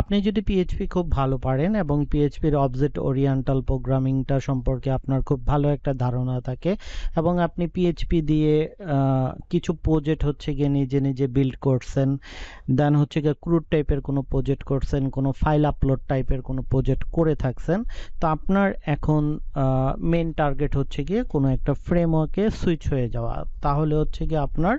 আপনি যদি পিএইচপি খুব ভালো পারেন এবং পিএইচপির অবজেক্ট ওরিয়েন্টাল প্রোগ্রামিংটা সম্পর্কে আপনার খুব ভালো একটা ধারণা থাকে এবং আপনি পিএইচপি দিয়ে কিছু প্রজেক্ট হচ্ছে গিয়ে নিজে নিজে বিল্ড করছেন দেন হচ্ছে গিয়ে ক্রুড টাইপের কোনো প্রজেক্ট করছেন কোনো ফাইল আপলোড টাইপের কোনো প্রজেক্ট করে থাকছেন তো আপনার এখন মেন টার্গেট হচ্ছে গিয়ে কোনো একটা ফ্রেমওয়ার্কে সুইচ হয়ে যাওয়া তাহলে হচ্ছে গিয়ে আপনার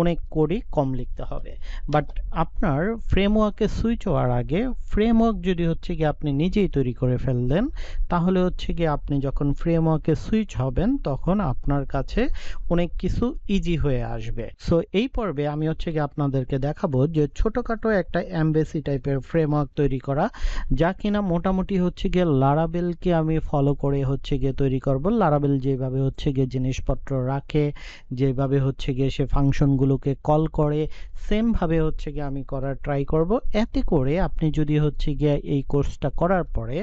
অনেক কোডই কম লিখতে হবে বাট আপনার ফ্রেমওয়ার্কে সুইচ হওয়ার আগে আগে ফ্রেমওয়ার্ক যদি হচ্ছে গিয়ে আপনি নিজেই তৈরি করে ফেললেন তাহলে হচ্ছে গিয়ে আপনি যখন ফ্রেমওয়ার্কে সুইচ হবেন তখন আপনার কাছে অনেক কিছু ইজি হয়ে আসবে সো এই পর্বে আমি হচ্ছে গিয়ে আপনাদেরকে দেখাবো যে ছোটোখাটো একটা অ্যাম্বেসি টাইপের ফ্রেমওয়ার্ক তৈরি করা যা কিনা মোটামুটি হচ্ছে গিয়ে লারাবেলকে আমি ফলো করে হচ্ছে গিয়ে তৈরি করব লারাবেল যেভাবে হচ্ছে গিয়ে জিনিসপত্র রাখে যেভাবে হচ্ছে গিয়ে সে ফাংশনগুলোকে কল করে সেমভাবে হচ্ছে গিয়ে আমি করার ট্রাই করব এতে করে আপনি যদি হচ্ছে গিয়ে এই কোর্সটা করার পরে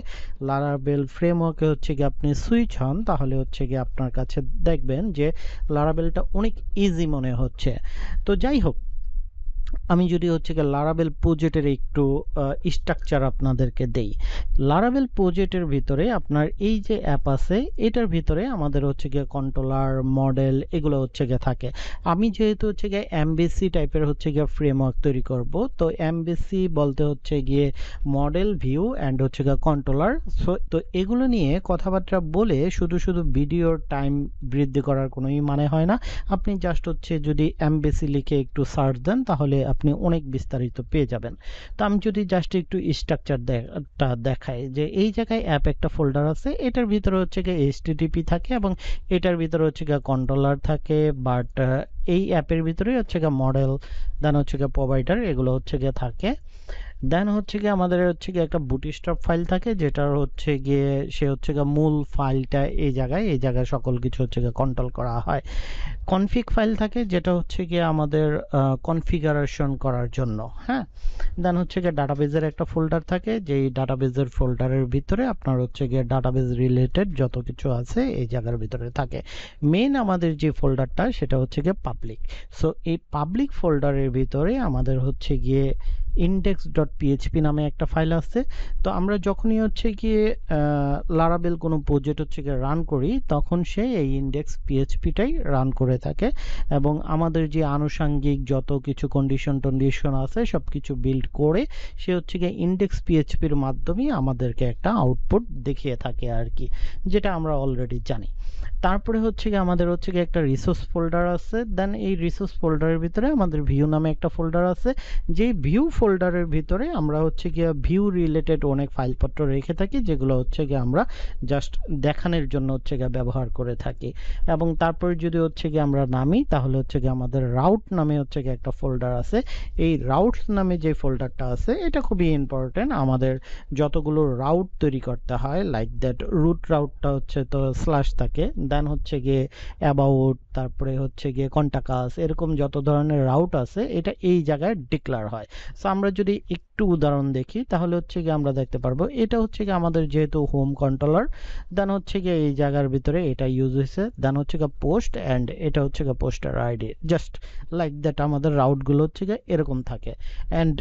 লারাবেল ফ্রেমওয়ার্কে হচ্ছে গিয়ে আপনি সুইচ হন তাহলে হচ্ছে গিয়ে আপনার কাছে দেখবেন যে লারাবেলটা অনেক ইজি মনে হচ্ছে তো যাই হোক আমি যদি হচ্ছে গিয়ে লারাবেল প্রজেক্টের একটু স্ট্রাকচার আপনাদেরকে দেই লারাবেল প্রজেক্টের ভিতরে আপনার এই যে অ্যাপ আছে এটার ভিতরে আমাদের হচ্ছে গিয়ে কন্ট্রোলার মডেল এগুলো হচ্ছে গিয়ে থাকে আমি যেহেতু হচ্ছে গিয়ে এমবিসি টাইপের হচ্ছে গিয়ে ফ্রেমওয়ার্ক তৈরি করব তো এমবিসি বলতে হচ্ছে গিয়ে মডেল ভিউ অ্যান্ড হচ্ছে গিয়ে কন্ট্রোলার তো এগুলো নিয়ে কথাবার্তা বলে শুধু শুধু ভিডিওর টাইম বৃদ্ধি করার কোনোই মানে হয় না আপনি জাস্ট হচ্ছে যদি এমবিসি লিখে একটু সার্চ দেন তাহলে আপনি অনেক বিস্তারিত পেয়ে যাবেন তো আমি যদি জাস্ট একটু স্ট্রাকচারটা দেখাই যে এই জায়গায় অ্যাপ একটা ফোল্ডার আছে এটার ভিতরে হচ্ছে গিয়ে এইচটিটিপি থাকে এবং এটার ভিতরে হচ্ছে গিয়ে কন্ট্রোলার থাকে বাট এই অ্যাপের ভিতরেই হচ্ছে গিয়ে মডেল দেন হচ্ছে গিয়ে প্রোভাইডার এগুলো হচ্ছে গিয়ে থাকে দেন হচ্ছে গিয়ে আমাদের হচ্ছে গিয়ে একটা স্টপ ফাইল থাকে যেটার হচ্ছে গিয়ে সে হচ্ছে গিয়ে মূল ফাইলটা এই জায়গায় এই জায়গায় সকল কিছু হচ্ছে গিয়ে কন্ট্রোল করা হয় কনফিগ ফাইল থাকে যেটা হচ্ছে গিয়ে আমাদের কনফিগারেশন করার জন্য হ্যাঁ দেন হচ্ছে গিয়ে ডাটাবেজের একটা ফোল্ডার থাকে যেই ডাটাবেজের ফোল্ডারের ভিতরে আপনার হচ্ছে গিয়ে ডাটাবেজ রিলেটেড যত কিছু আছে এই জায়গার ভিতরে থাকে মেইন আমাদের যে ফোল্ডারটা সেটা হচ্ছে গিয়ে পাবলিক সো এই পাবলিক ফোল্ডারের ভিতরে আমাদের হচ্ছে গিয়ে ইন্ডেক্স ডট পিএইচপি নামে একটা ফাইল আছে তো আমরা যখনই হচ্ছে গিয়ে লারাবেল কোনো প্রজেক্ট হচ্ছে গিয়ে রান করি তখন সে এই ইন্ডেক্স পিএইচপিটাই রান করে থাকে এবং আমাদের যে আনুষাঙ্গিক যত কিছু কন্ডিশন টন্ডিশন আছে সব কিছু বিল্ড করে সে হচ্ছে গিয়ে ইন্ডেক্স পিএইচপির মাধ্যমে আমাদেরকে একটা আউটপুট দেখিয়ে থাকে আর কি যেটা আমরা অলরেডি জানি তারপরে হচ্ছে গিয়ে আমাদের হচ্ছে গিয়ে একটা রিসোর্স ফোল্ডার আছে দেন এই রিসোর্স ফোল্ডারের ভিতরে আমাদের ভিউ নামে একটা ফোল্ডার আছে যেই ভিউ ফোল্ডারের ভিতরে আমরা হচ্ছে গিয়ে ভিউ রিলেটেড অনেক ফাইলপত্র রেখে থাকি যেগুলো হচ্ছে গিয়ে আমরা জাস্ট দেখানোর জন্য হচ্ছে গিয়ে ব্যবহার করে থাকি এবং তারপরে যদি হচ্ছে গিয়ে আমরা নামি তাহলে হচ্ছে গিয়ে আমাদের রাউট নামে হচ্ছে গিয়ে একটা ফোল্ডার আছে এই রাউট নামে যে ফোল্ডারটা আছে এটা খুবই ইম্পর্টেন্ট আমাদের যতগুলো রাউট তৈরি করতে হয় লাইক দ্যাট রুট রাউটটা হচ্ছে তো স্ল্যাশ থাকে দেন হচ্ছে গিয়ে অ্যাবাউট তারপরে হচ্ছে গিয়ে কন্টাকাস এরকম যত ধরনের রাউট আছে এটা এই জায়গায় ডিক্লার হয় সো আমরা যদি একটু উদাহরণ দেখি তাহলে হচ্ছে গিয়ে আমরা দেখতে পারবো এটা হচ্ছে গিয়ে আমাদের যেহেতু হোম কন্ট্রোলার দেন হচ্ছে গিয়ে এই জায়গার ভিতরে এটা ইউজ হয়েছে দেন হচ্ছে গিয়ে পোস্ট অ্যান্ড এটা হচ্ছে গিয়ে poster ID just like that আমাদের রাউটগুলো হচ্ছে গিয়ে এরকম থাকে অ্যান্ড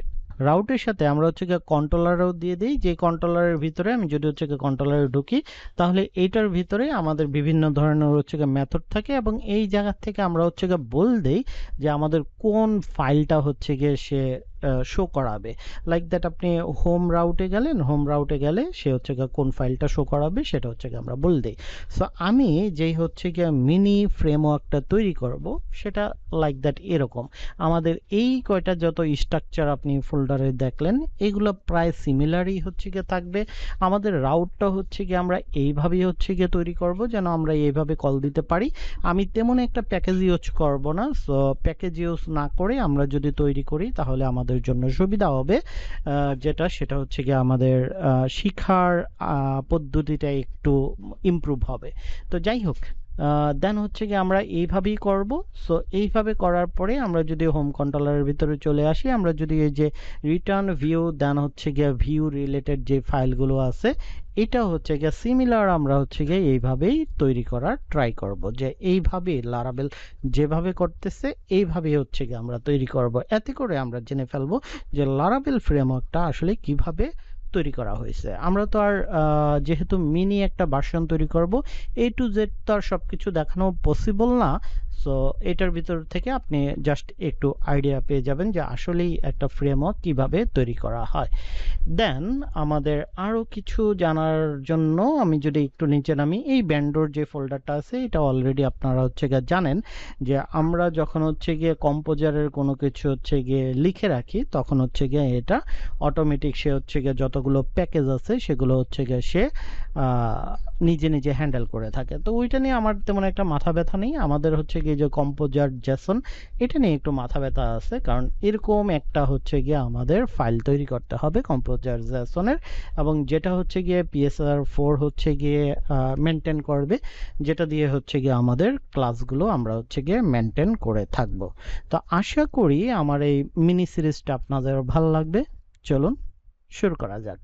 রাউটের সাথে আমরা হচ্ছে গিয়ে কন্ট্রোলারও দিয়ে দিই যে কন্ট্রোলারের ভিতরে আমি যদি হচ্ছে গিয়ে কন্ট্রোলারে ঢুকি তাহলে এইটার ভিতরে আমাদের বিভিন্ন ধরনের হচ্ছে গিয়ে মেথড থাকে এবং এই জায়গা থেকে আমরা হচ্ছে গিয়ে বল দিই যে আমাদের কোন ফাইলটা হচ্ছে গিয়ে সে শো করাবে লাইক দ্যাট আপনি হোম রাউটে গেলেন হোম রাউটে গেলে সে হচ্ছে গিয়ে কোন ফাইলটা শো করাবে সেটা হচ্ছে গিয়ে আমরা বলে দিই সো আমি যেই হচ্ছে গিয়ে মিনি ফ্রেমওয়ার্কটা তৈরি করব সেটা লাইক দ্যাট এরকম আমাদের এই কয়টা যত স্ট্রাকচার আপনি ফোল্ডারে দেখলেন এগুলো প্রায় সিমিলারই হচ্ছে গিয়ে থাকবে আমাদের রাউটটা হচ্ছে গিয়ে আমরা এইভাবেই হচ্ছে গিয়ে তৈরি করব যেন আমরা এইভাবে কল দিতে পারি আমি তেমন একটা প্যাকেজ ইউজ করব না সো প্যাকেজ ইউজ না করে আমরা যদি তৈরি করি তাহলে আমাদের আমাদের জন্য সুবিধা হবে যেটা সেটা হচ্ছে কি আমাদের শিক্ষার পদ্ধতিটা একটু ইমপ্রুভ হবে তো যাই হোক দেন হচ্ছে কি আমরা এইভাবেই করব সো এইভাবে করার পরে আমরা যদি হোম কন্ট্রোলারের ভিতরে চলে আসি আমরা যদি এই যে রিটার্ন ভিউ দেন হচ্ছে গিয়ে ভিউ রিলেটেড যে ফাইলগুলো আছে এটা হচ্ছে গিয়ে সিমিলার আমরা হচ্ছে গিয়ে এইভাবেই তৈরি করার ট্রাই করব যে এইভাবে লারাবেল যেভাবে করতেছে এইভাবে হচ্ছে গিয়ে আমরা তৈরি করব এতে করে আমরা জেনে ফেলবো যে লারাবেল ফ্রেমওয়ার্কটা আসলে কিভাবে তৈরি করা হয়েছে আমরা তো আর যেহেতু মিনি একটা ভার্সন তৈরি করব এ টু জেড তো আর সব কিছু দেখানো পসিবল না সো এটার ভিতর থেকে আপনি জাস্ট একটু আইডিয়া পেয়ে যাবেন যে আসলেই একটা ফ্রেমওয়ার্ক কিভাবে তৈরি করা হয় দেন আমাদের আরও কিছু জানার জন্য আমি যদি একটু নিচে নামি এই ব্যান্ডোর যে ফোল্ডারটা আছে এটা অলরেডি আপনারা হচ্ছে গিয়ে জানেন যে আমরা যখন হচ্ছে গিয়ে কম্পোজারের কোনো কিছু হচ্ছে গিয়ে লিখে রাখি তখন হচ্ছে গিয়ে এটা অটোমেটিক সে হচ্ছে গিয়ে যতগুলো প্যাকেজ আছে সেগুলো হচ্ছে গিয়ে সে নিজে নিজে হ্যান্ডেল করে থাকে তো ওইটা নিয়ে আমার তেমন একটা মাথা ব্যথা নেই আমাদের হচ্ছে গিয়ে থেকে যে কম্পোজার জ্যাসন এটা নিয়ে একটু মাথা ব্যথা আছে কারণ এরকম একটা হচ্ছে গিয়ে আমাদের ফাইল তৈরি করতে হবে কম্পোজার জ্যাসনের এবং যেটা হচ্ছে গিয়ে পিএসআর ফোর হচ্ছে গিয়ে মেনটেন করবে যেটা দিয়ে হচ্ছে গিয়ে আমাদের ক্লাসগুলো আমরা হচ্ছে গিয়ে মেনটেন করে থাকব তো আশা করি আমার এই মিনি সিরিজটা আপনাদের ভালো লাগবে চলুন শুরু করা যাক